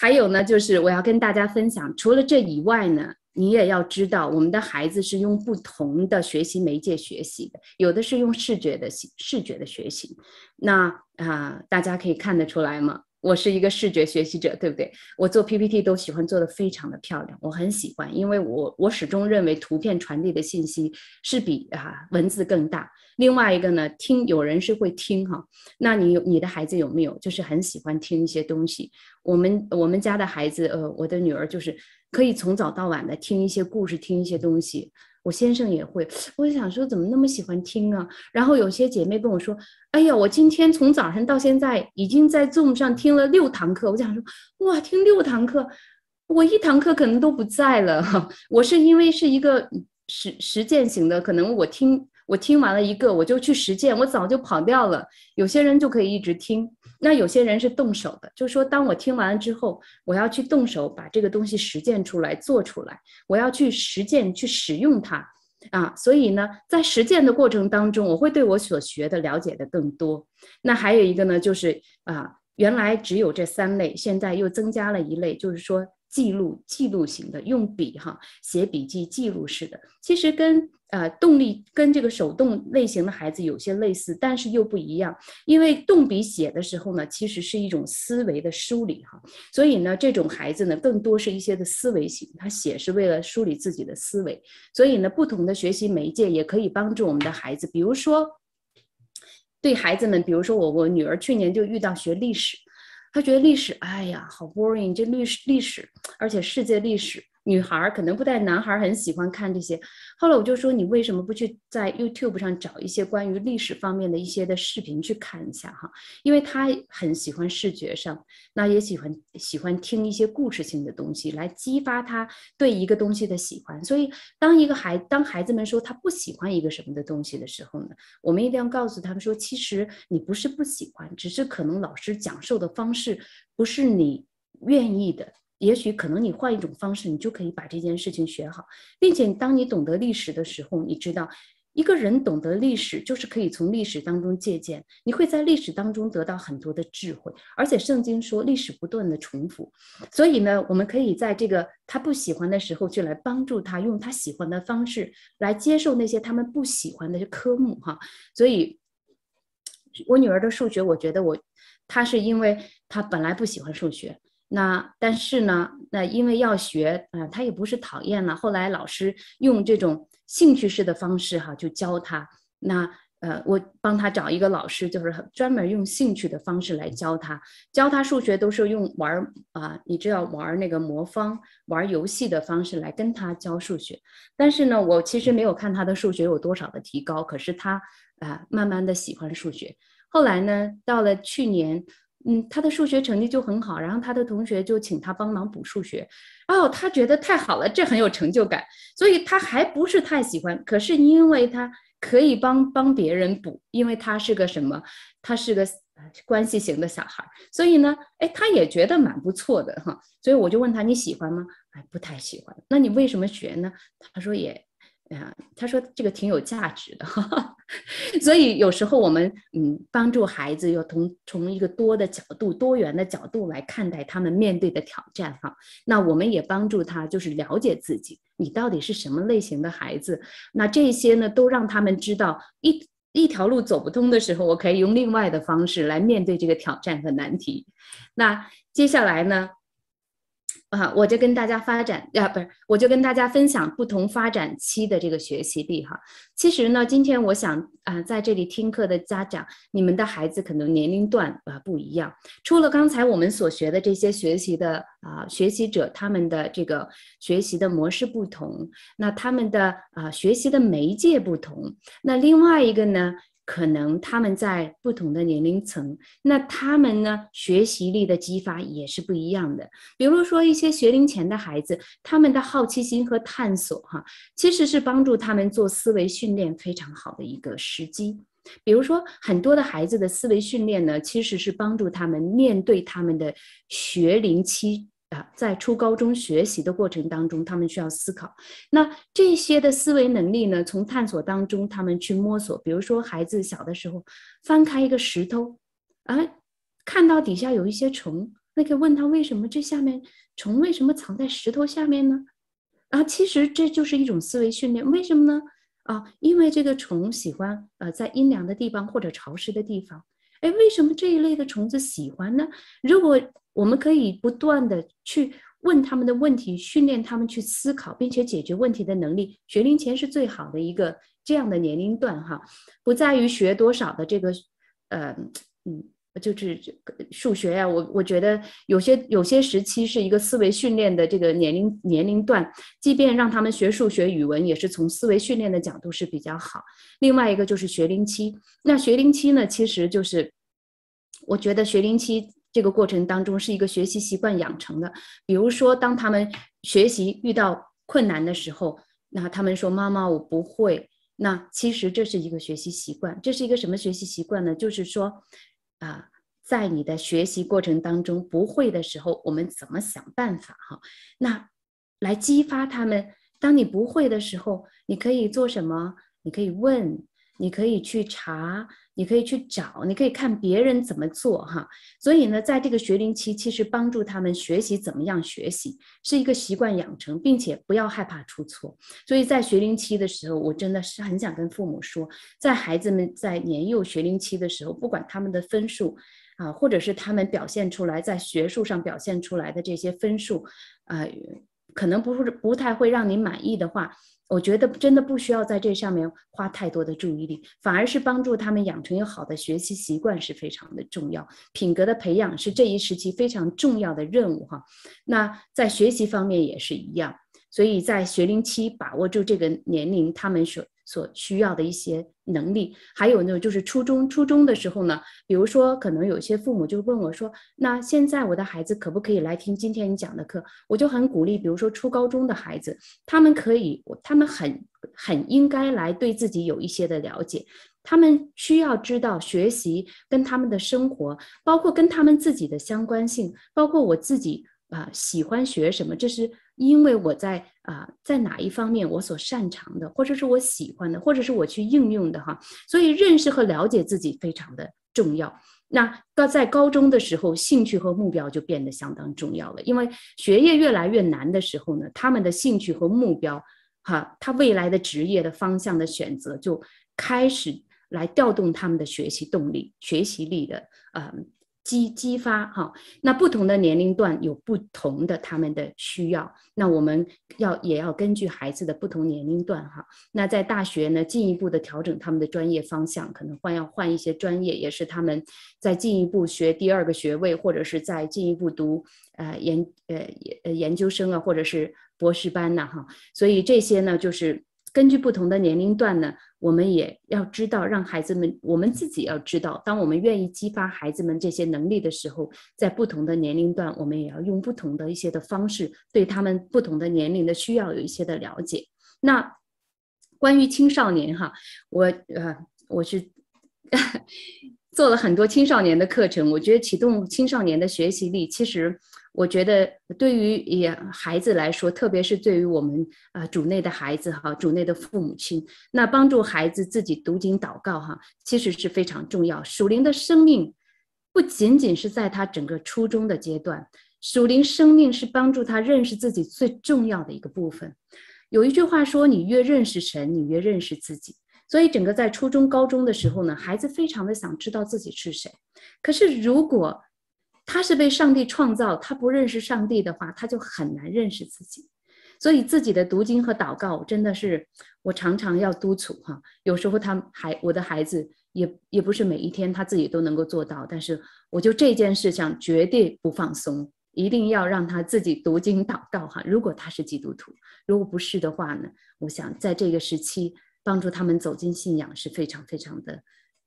还有呢，就是我要跟大家分享。除了这以外呢，你也要知道，我们的孩子是用不同的学习媒介学习的，有的是用视觉的、视觉的学习。那啊，大家可以看得出来吗？我是一个视觉学习者，对不对？我做 PPT 都喜欢做的非常的漂亮，我很喜欢，因为我我始终认为图片传递的信息是比啊文字更大。另外一个呢，听有人是会听哈，那你你的孩子有没有就是很喜欢听一些东西？我们我们家的孩子，呃，我的女儿就是可以从早到晚的听一些故事，听一些东西。我先生也会，我想说怎么那么喜欢听啊？然后有些姐妹跟我说，哎呀，我今天从早上到现在已经在 Zoom 上听了六堂课。我想说，哇，听六堂课，我一堂课可能都不在了。我是因为是一个实实践型的，可能我听我听完了一个，我就去实践，我早就跑掉了。有些人就可以一直听。那有些人是动手的，就是说，当我听完了之后，我要去动手把这个东西实践出来、做出来，我要去实践、去使用它，啊，所以呢，在实践的过程当中，我会对我所学的了解的更多。那还有一个呢，就是啊，原来只有这三类，现在又增加了一类，就是说记录、记录型的，用笔哈写笔记、记录式的，其实跟。呃，动力跟这个手动类型的孩子有些类似，但是又不一样。因为动笔写的时候呢，其实是一种思维的梳理哈，所以呢，这种孩子呢，更多是一些的思维型，他写是为了梳理自己的思维。所以呢，不同的学习媒介也可以帮助我们的孩子，比如说，对孩子们，比如说我我女儿去年就遇到学历史，她觉得历史，哎呀，好 boring，这历史历史，而且世界历史。女孩可能不带男孩很喜欢看这些，后来我就说你为什么不去在 YouTube 上找一些关于历史方面的一些的视频去看一下哈，因为他很喜欢视觉上，那也喜欢喜欢听一些故事性的东西来激发他对一个东西的喜欢。所以当一个孩当孩子们说他不喜欢一个什么的东西的时候呢，我们一定要告诉他们说，其实你不是不喜欢，只是可能老师讲授的方式不是你愿意的。也许可能你换一种方式，你就可以把这件事情学好，并且当你懂得历史的时候，你知道，一个人懂得历史就是可以从历史当中借鉴，你会在历史当中得到很多的智慧。而且圣经说历史不断的重复，所以呢，我们可以在这个他不喜欢的时候就来帮助他，用他喜欢的方式来接受那些他们不喜欢的科目哈。所以，我女儿的数学，我觉得我，她是因为她本来不喜欢数学。那但是呢，那因为要学啊，他也不是讨厌了。后来老师用这种兴趣式的方式哈，就教他。那呃，我帮他找一个老师，就是专门用兴趣的方式来教他，教他数学都是用玩啊，你知道玩那个魔方、玩游戏的方式来跟他教数学。但是呢，我其实没有看他的数学有多少的提高，可是他啊，慢慢的喜欢数学。后来呢，到了去年。嗯，他的数学成绩就很好，然后他的同学就请他帮忙补数学。哦，他觉得太好了，这很有成就感，所以他还不是太喜欢。可是因为他可以帮帮别人补，因为他是个什么？他是个关系型的小孩所以呢，哎，他也觉得蛮不错的哈。所以我就问他你喜欢吗？哎，不太喜欢。那你为什么学呢？他说也。啊，他说这个挺有价值的，所以有时候我们嗯，帮助孩子要从从一个多的角度、多元的角度来看待他们面对的挑战哈。那我们也帮助他，就是了解自己，你到底是什么类型的孩子。那这些呢，都让他们知道，一一条路走不通的时候，我可以用另外的方式来面对这个挑战和难题。那接下来呢？啊，我就跟大家发展呀，不是，我就跟大家分享不同发展期的这个学习力哈。其实呢，今天我想啊，在这里听课的家长，你们的孩子可能年龄段啊不一样。除了刚才我们所学的这些学习的啊学习者，他们的这个学习的模式不同，那他们的啊学习的媒介不同，那另外一个呢？可能他们在不同的年龄层，那他们呢学习力的激发也是不一样的。比如说一些学龄前的孩子，他们的好奇心和探索，哈，其实是帮助他们做思维训练非常好的一个时机。比如说很多的孩子的思维训练呢，其实是帮助他们面对他们的学龄期。啊，在初高中学习的过程当中，他们需要思考。那这些的思维能力呢？从探索当中，他们去摸索。比如说，孩子小的时候，翻开一个石头，啊，看到底下有一些虫，那个问他为什么这下面虫为什么藏在石头下面呢？啊，其实这就是一种思维训练。为什么呢？啊，因为这个虫喜欢呃在阴凉的地方或者潮湿的地方。哎，为什么这一类的虫子喜欢呢？如果我们可以不断的去问他们的问题，训练他们去思考，并且解决问题的能力。学龄前是最好的一个这样的年龄段，哈，不在于学多少的这个，呃，嗯，就是数学呀。我我觉得有些有些时期是一个思维训练的这个年龄年龄段，即便让他们学数学、语文，也是从思维训练的角度是比较好。另外一个就是学龄期，那学龄期呢，其实就是，我觉得学龄期。这个过程当中是一个学习习惯养成的，比如说当他们学习遇到困难的时候，那他们说妈妈我不会，那其实这是一个学习习惯，这是一个什么学习习惯呢？就是说，啊，在你的学习过程当中不会的时候，我们怎么想办法哈？那来激发他们，当你不会的时候，你可以做什么？你可以问。你可以去查，你可以去找，你可以看别人怎么做哈。所以呢，在这个学龄期，其实帮助他们学习怎么样学习，是一个习惯养成，并且不要害怕出错。所以在学龄期的时候，我真的是很想跟父母说，在孩子们在年幼学龄期的时候，不管他们的分数啊，或者是他们表现出来在学术上表现出来的这些分数，啊，可能不是不太会让你满意的话。我觉得真的不需要在这上面花太多的注意力，反而是帮助他们养成一个好的学习习惯是非常的重要。品格的培养是这一时期非常重要的任务，哈。那在学习方面也是一样，所以在学龄期把握住这个年龄，他们所所需要的一些能力，还有呢，就是初中初中的时候呢，比如说，可能有些父母就问我说：“那现在我的孩子可不可以来听今天你讲的课？”我就很鼓励，比如说初高中的孩子，他们可以，他们很很应该来对自己有一些的了解，他们需要知道学习跟他们的生活，包括跟他们自己的相关性，包括我自己。啊，喜欢学什么？这是因为我在啊，在哪一方面我所擅长的，或者是我喜欢的，或者是我去应用的哈。所以认识和了解自己非常的重要。那到在高中的时候，兴趣和目标就变得相当重要了。因为学业越来越难的时候呢，他们的兴趣和目标，哈，他未来的职业的方向的选择，就开始来调动他们的学习动力、学习力的啊。激激发哈，那不同的年龄段有不同的他们的需要，那我们要也要根据孩子的不同年龄段哈，那在大学呢进一步的调整他们的专业方向，可能换要换一些专业，也是他们在进一步学第二个学位，或者是在进一步读呃研呃研研究生啊，或者是博士班呐哈，所以这些呢就是。根据不同的年龄段呢，我们也要知道让孩子们，我们自己要知道，当我们愿意激发孩子们这些能力的时候，在不同的年龄段，我们也要用不同的一些的方式，对他们不同的年龄的需要有一些的了解。那关于青少年哈，我呃，我是 做了很多青少年的课程，我觉得启动青少年的学习力，其实。我觉得对于也孩子来说，特别是对于我们啊主内的孩子哈，主内的父母亲，那帮助孩子自己读经祷告哈，其实是非常重要。属灵的生命不仅仅是在他整个初中的阶段，属灵生命是帮助他认识自己最重要的一个部分。有一句话说：“你越认识神，你越认识自己。”所以，整个在初中高中的时候呢，孩子非常的想知道自己是谁。可是如果他是被上帝创造，他不认识上帝的话，他就很难认识自己。所以自己的读经和祷告真的是我常常要督促哈。有时候他还我的孩子也也不是每一天他自己都能够做到，但是我就这件事情绝对不放松，一定要让他自己读经祷告哈。如果他是基督徒，如果不是的话呢？我想在这个时期帮助他们走进信仰是非常非常的，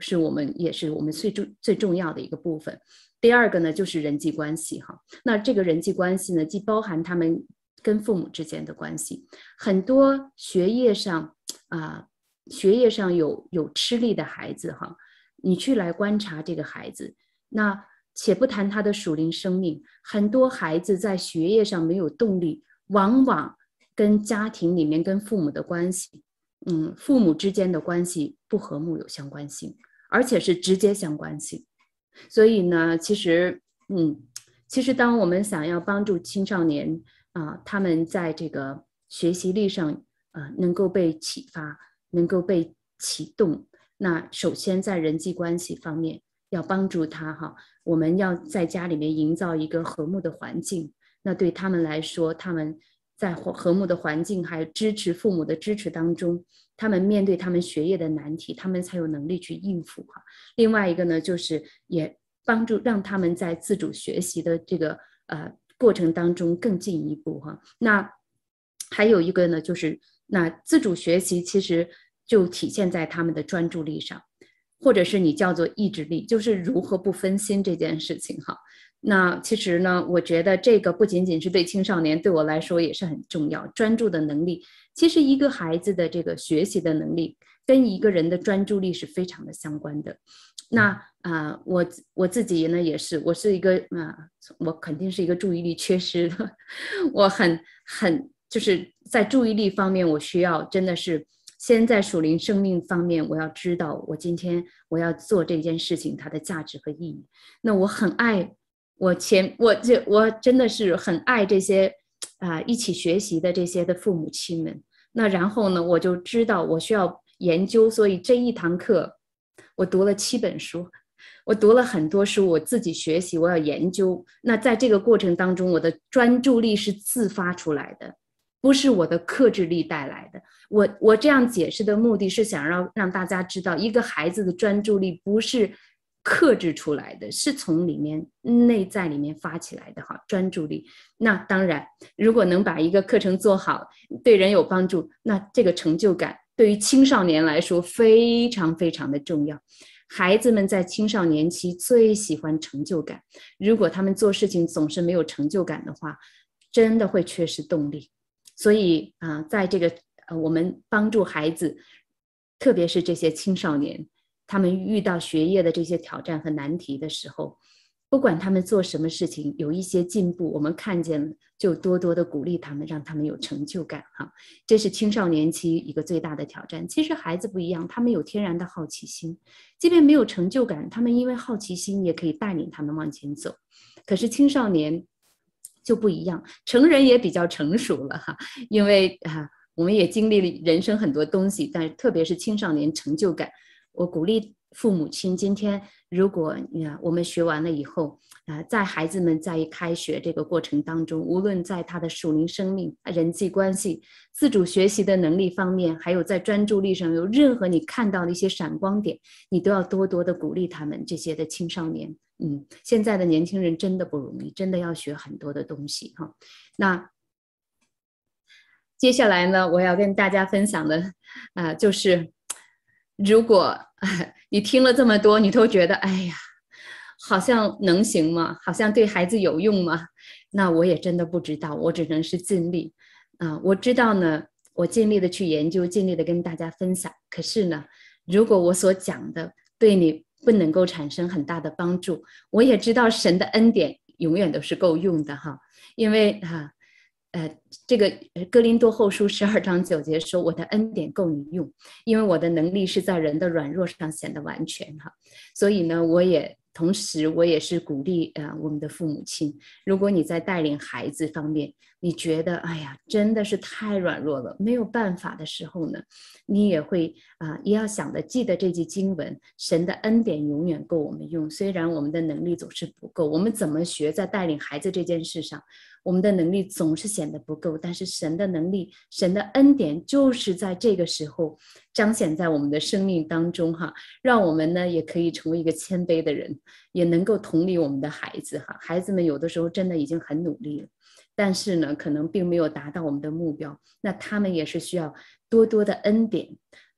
是我们也是我们最重最重要的一个部分。第二个呢，就是人际关系哈。那这个人际关系呢，既包含他们跟父母之间的关系。很多学业上啊，学业上有有吃力的孩子哈，你去来观察这个孩子，那且不谈他的属灵生命，很多孩子在学业上没有动力，往往跟家庭里面跟父母的关系，嗯，父母之间的关系不和睦有相关性，而且是直接相关性。所以呢，其实，嗯，其实当我们想要帮助青少年啊，他们在这个学习力上啊，能够被启发，能够被启动，那首先在人际关系方面要帮助他哈，我们要在家里面营造一个和睦的环境，那对他们来说，他们。在和和睦的环境，还有支持父母的支持当中，他们面对他们学业的难题，他们才有能力去应付哈。另外一个呢，就是也帮助让他们在自主学习的这个呃过程当中更进一步哈。那还有一个呢，就是那自主学习其实就体现在他们的专注力上，或者是你叫做意志力，就是如何不分心这件事情哈。那其实呢，我觉得这个不仅仅是对青少年，对我来说也是很重要。专注的能力，其实一个孩子的这个学习的能力，跟一个人的专注力是非常的相关的。那啊，我我自己呢，也是，我是一个啊，我肯定是一个注意力缺失的，我很很就是在注意力方面，我需要真的是先在属灵生命方面，我要知道我今天我要做这件事情它的价值和意义。那我很爱。我前我这我真的是很爱这些，啊，一起学习的这些的父母亲们。那然后呢，我就知道我需要研究，所以这一堂课我读了七本书，我读了很多书，我自己学习，我要研究。那在这个过程当中，我的专注力是自发出来的，不是我的克制力带来的。我我这样解释的目的是想让让大家知道，一个孩子的专注力不是。克制出来的是从里面内在里面发起来的哈，专注力。那当然，如果能把一个课程做好，对人有帮助，那这个成就感对于青少年来说非常非常的重要。孩子们在青少年期最喜欢成就感，如果他们做事情总是没有成就感的话，真的会缺失动力。所以啊，在这个呃，我们帮助孩子，特别是这些青少年。他们遇到学业的这些挑战和难题的时候，不管他们做什么事情，有一些进步，我们看见了就多多的鼓励他们，让他们有成就感。哈，这是青少年期一个最大的挑战。其实孩子不一样，他们有天然的好奇心，即便没有成就感，他们因为好奇心也可以带领他们往前走。可是青少年就不一样，成人也比较成熟了哈，因为啊，我们也经历了人生很多东西，但特别是青少年成就感。我鼓励父母亲，今天如果你看我们学完了以后啊，在孩子们在开学这个过程当中，无论在他的属灵生命、人际关系、自主学习的能力方面，还有在专注力上有任何你看到的一些闪光点，你都要多多的鼓励他们这些的青少年。嗯，现在的年轻人真的不容易，真的要学很多的东西哈。那接下来呢，我要跟大家分享的啊，就是。如果你听了这么多，你都觉得哎呀，好像能行吗？好像对孩子有用吗？那我也真的不知道，我只能是尽力啊。我知道呢，我尽力的去研究，尽力的跟大家分享。可是呢，如果我所讲的对你不能够产生很大的帮助，我也知道神的恩典永远都是够用的哈，因为哈。呃，这个哥林多后书十二章九节说：“我的恩典够你用，因为我的能力是在人的软弱上显得完全。”哈，所以呢，我也同时我也是鼓励呃我们的父母亲，如果你在带领孩子方面。你觉得，哎呀，真的是太软弱了，没有办法的时候呢，你也会啊，也要想着记得这句经文：神的恩典永远够我们用。虽然我们的能力总是不够，我们怎么学在带领孩子这件事上，我们的能力总是显得不够。但是神的能力，神的恩典，就是在这个时候彰显在我们的生命当中哈，让我们呢也可以成为一个谦卑的人，也能够同理我们的孩子哈。孩子们有的时候真的已经很努力了。但是呢，可能并没有达到我们的目标，那他们也是需要多多的恩典，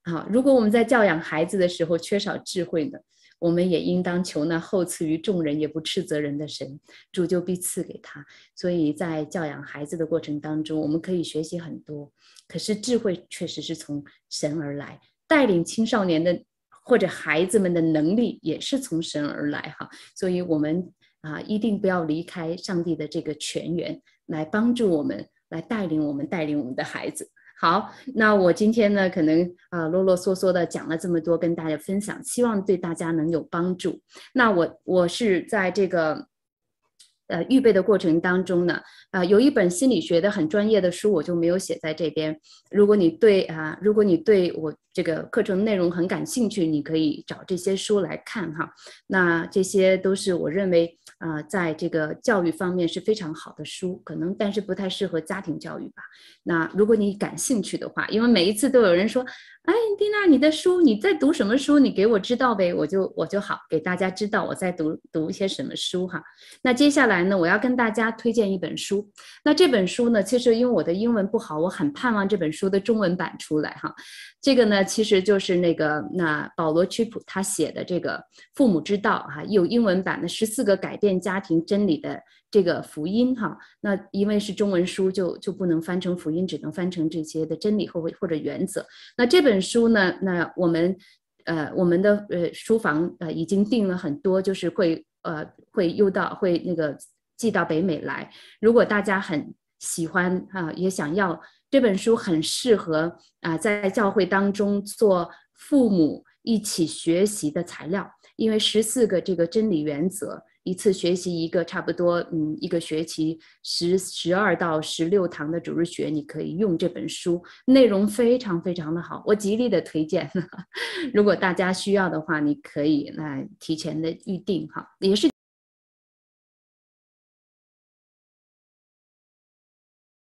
啊，如果我们在教养孩子的时候缺少智慧呢，我们也应当求那厚赐于众人也不斥责人的神，主就必赐给他。所以在教养孩子的过程当中，我们可以学习很多，可是智慧确实是从神而来，带领青少年的或者孩子们的能力也是从神而来，哈，所以我们啊一定不要离开上帝的这个泉源。来帮助我们，来带领我们，带领我们的孩子。好，那我今天呢，可能啊啰啰嗦嗦的讲了这么多，跟大家分享，希望对大家能有帮助。那我我是在这个。呃，预备的过程当中呢，啊，有一本心理学的很专业的书，我就没有写在这边。如果你对啊，如果你对我这个课程内容很感兴趣，你可以找这些书来看哈。那这些都是我认为啊，在这个教育方面是非常好的书，可能但是不太适合家庭教育吧。那如果你感兴趣的话，因为每一次都有人说。哎，蒂娜，你的书你在读什么书？你给我知道呗，我就我就好给大家知道我在读读一些什么书哈。那接下来呢，我要跟大家推荐一本书。那这本书呢，其实因为我的英文不好，我很盼望这本书的中文版出来哈。这个呢，其实就是那个那保罗·屈普他写的这个《父母之道》哈，有英文版的《十四个改变家庭真理的》。这个福音哈，那因为是中文书，就就不能翻成福音，只能翻成这些的真理或或或者原则。那这本书呢？那我们呃，我们的呃书房呃已经订了很多，就是会呃会邮到会那个寄到北美来。如果大家很喜欢啊，也想要这本书，很适合啊在教会当中做父母一起学习的材料，因为十四个这个真理原则。一次学习一个，差不多，嗯，一个学期十十二到十六堂的主日学，你可以用这本书，内容非常非常的好，我极力的推荐。如果大家需要的话，你可以来提前的预定哈，也是。